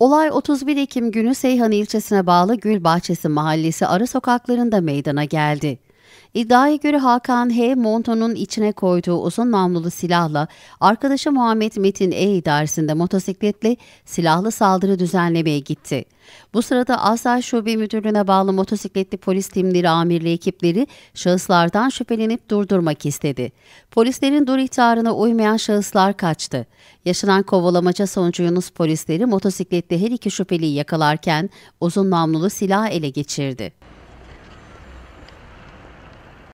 Olay 31 Ekim günü Seyhan ilçesine bağlı Gül Bahçesi mahallesi ara sokaklarında meydana geldi. İddiaya göre Hakan H. Monto'nun içine koyduğu uzun namlulu silahla arkadaşı Muhammed Metin E. idaresinde motosikletle silahlı saldırı düzenlemeye gitti. Bu sırada Asayiş Şube Müdürlüğü'ne bağlı motosikletli polis timleri amirli ekipleri şahıslardan şüphelenip durdurmak istedi. Polislerin dur ihtarına uymayan şahıslar kaçtı. Yaşanan kovalamaca sonucu Yunus polisleri motosikletli her iki şüpheliyi yakalarken uzun namlulu silah ele geçirdi.